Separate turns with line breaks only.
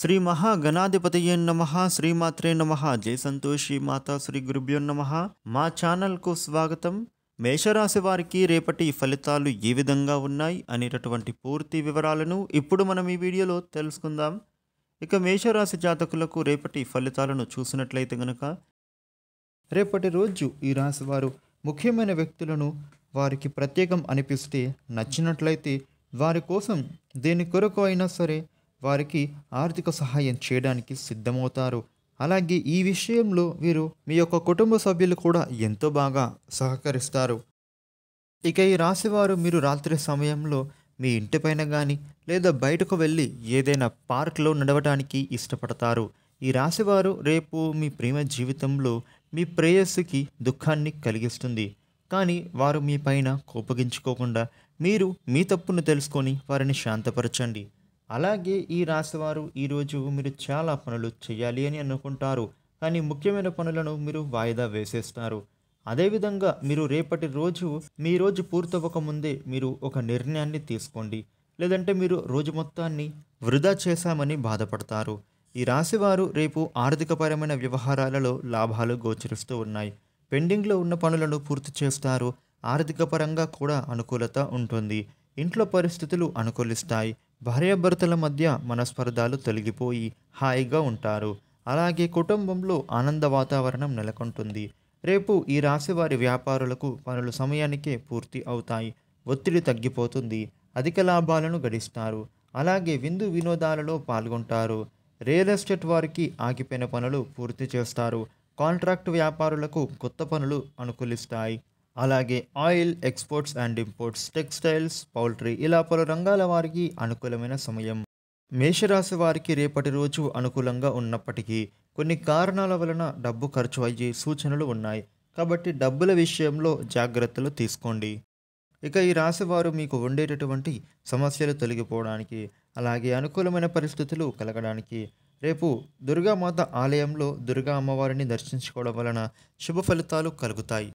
శ్రీ మహాగణాధిపతయే నమ శ్రీమాత్రే నమ జై సంతోషి మాతా శ్రీ గురుభ్యో నమ మా ఛానల్కు స్వాగతం మేషరాశి వారికి రేపటి ఫలితాలు ఏ విధంగా ఉన్నాయి అనేటటువంటి పూర్తి వివరాలను ఇప్పుడు మనం ఈ వీడియోలో తెలుసుకుందాం ఇక మేషరాశి జాతకులకు రేపటి ఫలితాలను చూసినట్లయితే గనక రేపటి రోజు ఈ రాశి వారు ముఖ్యమైన వ్యక్తులను వారికి ప్రత్యేకం అనిపిస్తే నచ్చినట్లయితే వారి కోసం దేని కొరకు అయినా సరే వారికి ఆర్థిక సహాయం చేయడానికి సిద్ధమవుతారు అలాగే ఈ విషయంలో వీరు మీ యొక్క కుటుంబ సభ్యులు కూడా ఎంతో బాగా సహకరిస్తారు ఇక ఈ రాశివారు మీరు రాత్రి సమయంలో మీ ఇంటిపైన కానీ లేదా బయటకు వెళ్ళి ఏదైనా పార్క్లో నడవడానికి ఇష్టపడతారు ఈ రాశివారు రేపు మీ ప్రేమ జీవితంలో మీ ప్రేయస్సుకి దుఃఖాన్ని కలిగిస్తుంది కానీ వారు మీ పైన కోపగించుకోకుండా మీరు మీ తప్పును తెలుసుకొని వారిని శాంతపరచండి అలాగే ఈ రాశివారు ఈరోజు మీరు చాలా పనులు చేయాలి అని అనుకుంటారు కానీ ముఖ్యమైన పనులను మీరు వాయిదా వేసేస్తారు అదేవిధంగా మీరు రేపటి రోజు మీ రోజు పూర్తవ్వకముందే మీరు ఒక నిర్ణయాన్ని తీసుకోండి లేదంటే మీరు రోజు మొత్తాన్ని వృధా చేశామని బాధపడతారు ఈ రాశివారు రేపు ఆర్థికపరమైన వ్యవహారాలలో లాభాలు గోచరిస్తూ ఉన్నాయి పెండింగ్లో ఉన్న పనులను పూర్తి చేస్తారు ఆర్థికపరంగా కూడా అనుకూలత ఉంటుంది ఇంట్లో పరిస్థితులు అనుకూలిస్తాయి భార్యాభర్తల మధ్య మనస్పర్ధాలు తొలగిపోయి హాయిగా ఉంటారు అలాగే కుటుంబంలో ఆనంద వాతావరణం నెలకొంటుంది రేపు ఈ రాశి వారి వ్యాపారులకు పనులు సమయానికే పూర్తి అవుతాయి ఒత్తిడి తగ్గిపోతుంది అధిక లాభాలను గడిస్తారు అలాగే విందు వినోదాలలో పాల్గొంటారు రియల్ ఎస్టేట్ వారికి ఆగిపోయిన పనులు పూర్తి చేస్తారు కాంట్రాక్ట్ వ్యాపారులకు కొత్త పనులు అనుకూలిస్తాయి అలాగే oil exports and imports textiles poultry ఇలా పలు రంగాల వారికి అనుకూలమైన సమయం మేషరాశి వారికి రేపటి రోజు అనుకూలంగా ఉన్నప్పటికీ కొన్ని కారణాల వలన డబ్బు ఖర్చు అయ్యే సూచనలు ఉన్నాయి కాబట్టి డబ్బుల విషయంలో జాగ్రత్తలు తీసుకోండి ఇక ఈ రాశి వారు మీకు ఉండేటటువంటి సమస్యలు తొలగిపోవడానికి అలాగే అనుకూలమైన పరిస్థితులు కలగడానికి రేపు దుర్గామాత ఆలయంలో దుర్గా అమ్మవారిని దర్శించుకోవడం వలన శుభ ఫలితాలు కలుగుతాయి